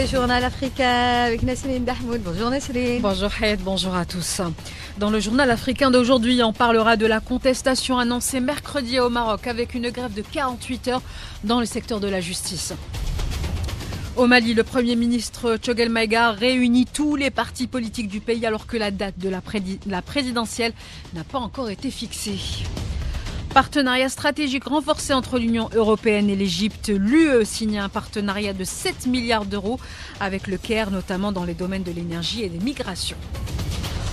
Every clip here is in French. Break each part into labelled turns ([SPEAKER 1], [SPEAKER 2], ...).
[SPEAKER 1] Le journal africain avec Nassim Dahmoud. Bonjour Nassim. Bonjour Hayat, bonjour à tous. Dans le journal africain d'aujourd'hui, on parlera de la contestation annoncée mercredi au Maroc avec une grève de 48 heures dans le secteur de la justice. Au Mali, le Premier ministre Chogel Maïga réunit tous les partis politiques du pays alors que la date de la, présidentielle n'a pas encore été fixée. Partenariat stratégique renforcé entre l'Union européenne et l'Égypte. L'UE signe un partenariat de 7 milliards d'euros avec le Caire, notamment dans les domaines de l'énergie et des migrations.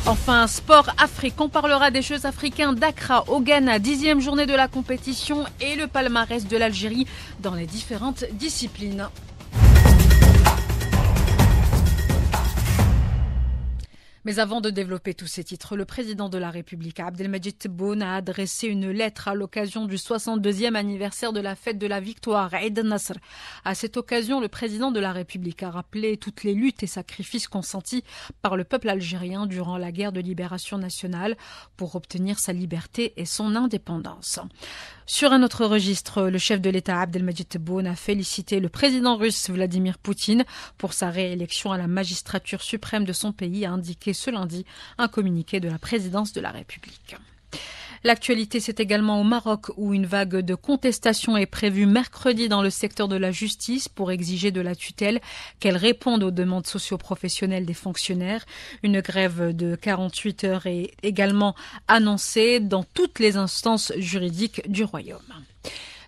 [SPEAKER 1] Enfin, sport Afrique. On parlera des Jeux africains d'Accra au Ghana, dixième journée de la compétition et le palmarès de l'Algérie dans les différentes disciplines. Mais avant de développer tous ces titres, le président de la République, Abdelmajid Tebboune, a adressé une lettre à l'occasion du 62e anniversaire de la fête de la victoire, Eid Nasr. À cette occasion, le président de la République a rappelé toutes les luttes et sacrifices consentis par le peuple algérien durant la guerre de libération nationale pour obtenir sa liberté et son indépendance. Sur un autre registre, le chef de l'État Abdelmajid Tebboune a félicité le président russe Vladimir Poutine pour sa réélection à la magistrature suprême de son pays, a indiqué ce lundi un communiqué de la présidence de la République. L'actualité, c'est également au Maroc où une vague de contestation est prévue mercredi dans le secteur de la justice pour exiger de la tutelle qu'elle réponde aux demandes socioprofessionnelles des fonctionnaires. Une grève de 48 heures est également annoncée dans toutes les instances juridiques du royaume.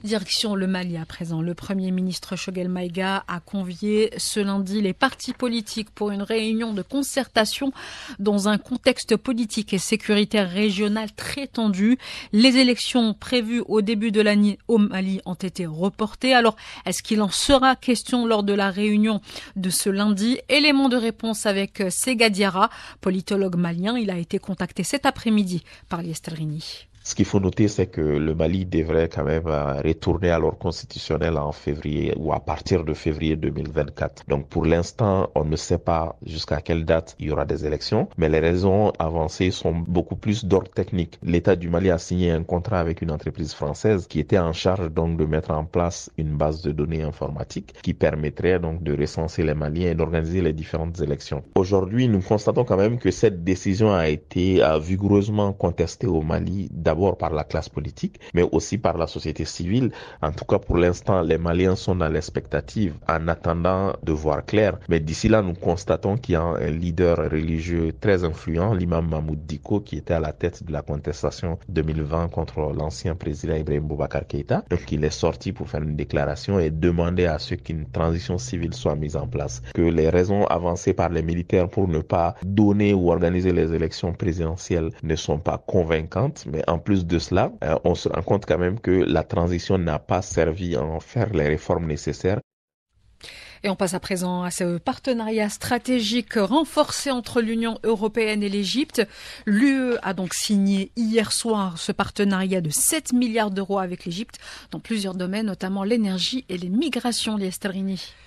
[SPEAKER 1] Direction le Mali à présent. Le Premier ministre Shogel Maïga a convié ce lundi les partis politiques pour une réunion de concertation dans un contexte politique et sécuritaire régional très tendu. Les élections prévues au début de l'année au Mali ont été reportées. Alors, est-ce qu'il en sera question lors de la réunion de ce lundi Élément de réponse avec euh, Sega Diara, politologue malien. Il a été contacté cet après-midi par Liestrini.
[SPEAKER 2] Ce qu'il faut noter, c'est que le Mali devrait quand même euh, retourner à l'ordre constitutionnel en février ou à partir de février 2024. Donc pour l'instant, on ne sait pas jusqu'à quelle date il y aura des élections, mais les raisons avancées sont beaucoup plus d'ordre technique. L'État du Mali a signé un contrat avec une entreprise française qui était en charge donc de mettre en place une base de données informatique qui permettrait donc de recenser les Maliens et d'organiser les différentes élections. Aujourd'hui, nous constatons quand même que cette décision a été euh, vigoureusement contestée au Mali d'abord par la classe politique, mais aussi par la société civile. En tout cas, pour l'instant, les Maliens sont dans l'expectative en attendant de voir clair. Mais d'ici là, nous constatons qu'il y a un leader religieux très influent, l'imam Mahmoud Diko, qui était à la tête de la contestation 2020 contre l'ancien président Ibrahim Boubacar Keita. Donc, il est sorti pour faire une déclaration et demander à ce qu'une transition civile soit mise en place, que les raisons avancées par les militaires pour ne pas donner ou organiser les élections présidentielles ne sont pas convaincantes, mais en plus de cela, euh, on se rend compte quand même que la transition n'a pas servi à en faire les réformes nécessaires
[SPEAKER 1] et on passe à présent à ce partenariat stratégique renforcé entre l'Union européenne et l'Égypte. L'UE a donc signé hier soir ce partenariat de 7 milliards d'euros avec l'Égypte dans plusieurs domaines, notamment l'énergie et les migrations, les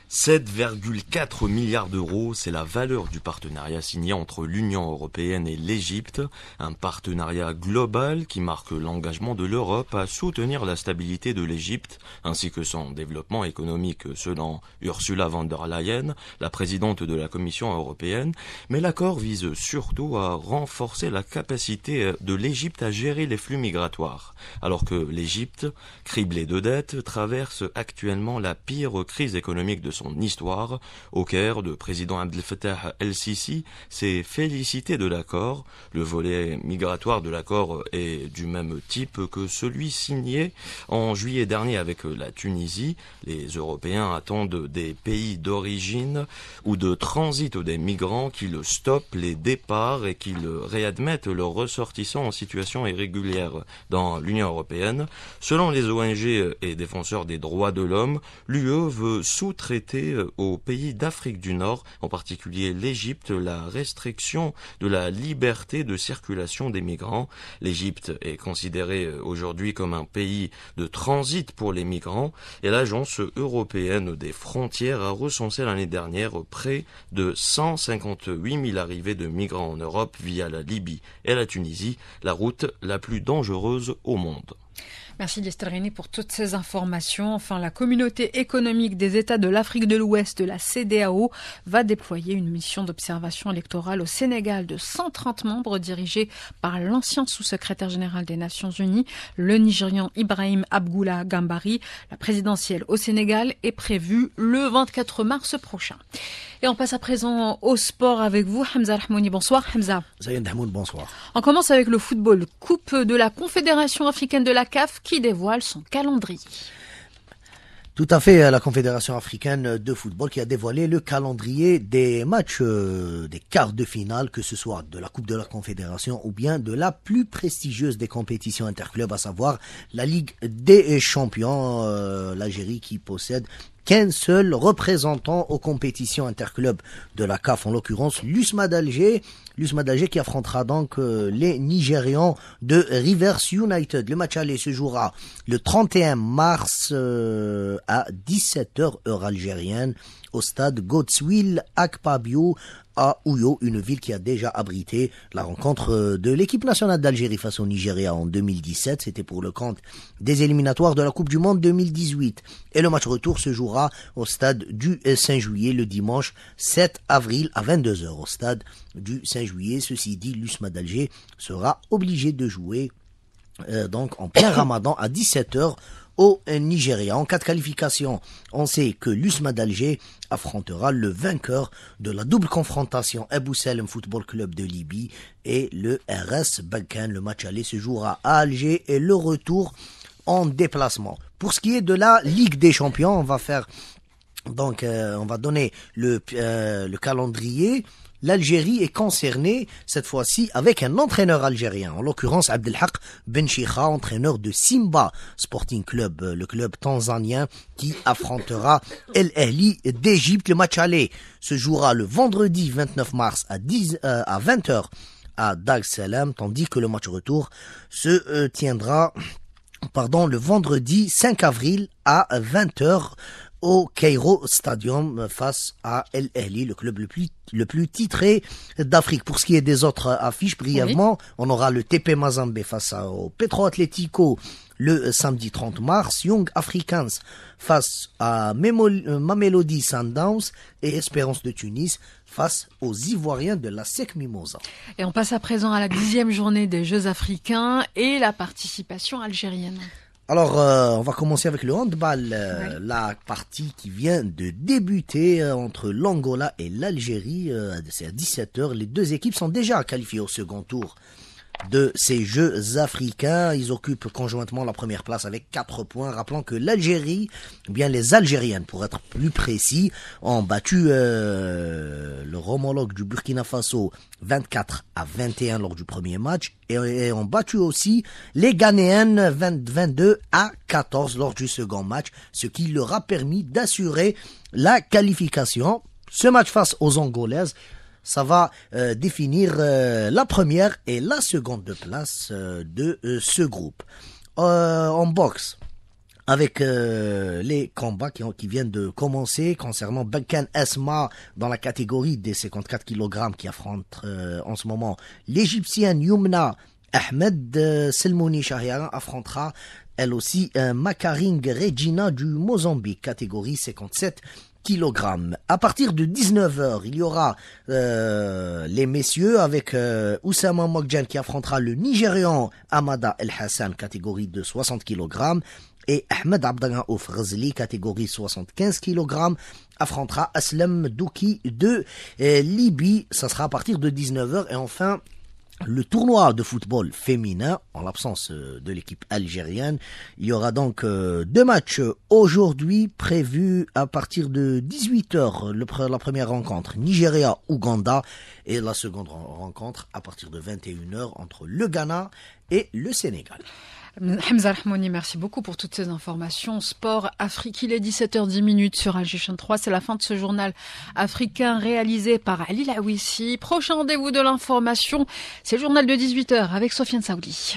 [SPEAKER 3] 7,4 milliards d'euros, c'est la valeur du partenariat signé entre l'Union européenne et l'Égypte, un partenariat global qui marque l'engagement de l'Europe à soutenir la stabilité de l'Égypte ainsi que son développement économique selon Ursula Van der Leyen, la présidente de la Commission européenne, mais l'accord vise surtout à renforcer la capacité euh, de l'Égypte à gérer les flux migratoires, alors que l'Égypte, criblée de dettes, traverse actuellement la pire crise économique de son histoire. Au Caire, le président Abdel Fattah el-Sisi s'est félicité de l'accord. Le volet migratoire de l'accord est du même type que celui signé en juillet dernier avec euh, la Tunisie. Les Européens attendent des pays d'origine ou de transit des migrants qui le stoppent les départs et qui le réadmettent leurs ressortissants en situation irrégulière dans l'Union européenne. Selon les ONG et défenseurs des droits de l'homme, l'UE veut sous-traiter euh, aux pays d'Afrique du Nord, en particulier l'Égypte, la restriction de la liberté de circulation des migrants. L'Égypte est considérée euh, aujourd'hui comme un pays de transit pour les migrants et l'agence européenne des frontières a recensé l'année dernière près de 158 000 arrivées de migrants en Europe via la Libye et la Tunisie, la route la plus dangereuse au monde.
[SPEAKER 1] Merci Lester pour toutes ces informations. Enfin, la communauté économique des États de l'Afrique de l'Ouest, de la CDAO, va déployer une mission d'observation électorale au Sénégal de 130 membres dirigée par l'ancien sous-secrétaire général des Nations Unies, le Nigérian Ibrahim Abgoula Gambari. La présidentielle au Sénégal est prévue le 24 mars prochain. Et on passe à présent au sport avec vous, Hamza Rahmouni. Bonsoir, Hamza.
[SPEAKER 4] Zayed Hamoun, bonsoir.
[SPEAKER 1] On commence avec le football. Coupe de la Confédération africaine de la CAF qui dévoile son calendrier.
[SPEAKER 4] Tout à fait, la Confédération africaine de football qui a dévoilé le calendrier des matchs euh, des quarts de finale, que ce soit de la Coupe de la Confédération ou bien de la plus prestigieuse des compétitions interclubs, à savoir la Ligue des Champions, euh, l'Algérie qui possède qu'un seul représentant aux compétitions interclubs de la CAF, en l'occurrence l'USMA d'Alger, l'USMA d'Alger qui affrontera donc euh, les Nigérians de Rivers United. Le match aller se jouera le 31 mars euh, à 17h heure algérienne au stade Godswill Akpabio à Ouyo, une ville qui a déjà abrité la rencontre euh, de l'équipe nationale d'Algérie face au Nigeria en 2017. C'était pour le compte des éliminatoires de la Coupe du Monde 2018. Et le match retour se jouera au stade du 5 euh, juillet le dimanche 7 avril à 22h au stade du 5 juillet. Ceci dit, l'USMA d'Alger sera obligé de jouer euh, donc en plein ramadan à 17h au Nigeria. En cas de qualification, on sait que l'USMA d'Alger affrontera le vainqueur de la double confrontation Abou Salem Football Club de Libye et le RS Balkan. Le match aller se jouera à Alger et le retour en déplacement. Pour ce qui est de la Ligue des Champions, on va faire donc euh, on va donner le euh, calendrier l'Algérie est concernée cette fois-ci avec un entraîneur algérien, en l'occurrence Abdelhak Benchikha, entraîneur de Simba Sporting Club, euh, le club tanzanien qui affrontera El d'Égypte. Le match aller se jouera le vendredi 29 mars à, 20h euh, à Dag Salam, tandis que le match retour se euh, tiendra pardon, le vendredi 5 avril à 20h au Cairo Stadium face à El le club le plus, titré d'Afrique. Pour ce qui est des autres affiches, brièvement, on aura le TP Mazembe face au Petro Atlético le euh, samedi 30 mars, Young Africans face à euh, Mamelody Sundowns et Espérance de Tunis face aux Ivoiriens de la SEC Mimosa.
[SPEAKER 1] Et on passe à présent à la dixième journée des Jeux africains et la participation algérienne.
[SPEAKER 4] Alors, euh, on va commencer avec le handball, euh, la partie qui vient de débuter euh, entre l'Angola et l'Algérie. c'est à 17h. Les deux équipes sont déjà qualifiées au second tour de ces Jeux africains. Ils occupent conjointement la première place avec 4 points, rappelant que l'Algérie, bien les Algériennes pour être plus précis, ont battu euh, le Romologue du Burkina Faso 24 à 21 lors du premier match et, ont battu aussi les Ghanéennes 22 à 14 lors du second match, ce qui leur a permis d'assurer la qualification. Ce match face aux Angolaises ça va euh, définir euh, la première et la seconde place euh, de ce groupe. en boxe, avec les combats qui, qui, viennent de commencer concernant Benken Esma dans la catégorie des 54 kg qui affronte en ce moment l'Égyptienne Yumna Ahmed Selmouni Charia affrontera elle aussi Makaring Regina du Mozambique, catégorie 57 kg. À partir de 19h, il y aura euh, les messieurs avec euh, Oussama Mokjan qui affrontera le Nigérian Amada El Hassan, catégorie de 60 kg. Et Ahmed Abdagaouf Ghazli, catégorie 75 kg, affrontera Aslem Douki de euh, Libye. Ça sera à partir de 19h. Et enfin, le tournoi de football féminin, en l'absence euh, de l'équipe algérienne. Il y aura donc euh, deux matchs aujourd'hui prévus à partir de 18h. La première rencontre Nigeria-Ouganda et la seconde rencontre à partir de 21h entre le Ghana et le Sénégal.
[SPEAKER 1] Hamza Rahmouni, merci beaucoup pour toutes ces informations. Sport Afrique, il est 17h10 sur Alger 3. C'est la fin de ce journal africain réalisé par Ali Laouissi. Prochain rendez-vous de l'information, c'est le journal de 18h avec Sofiane Saoudi.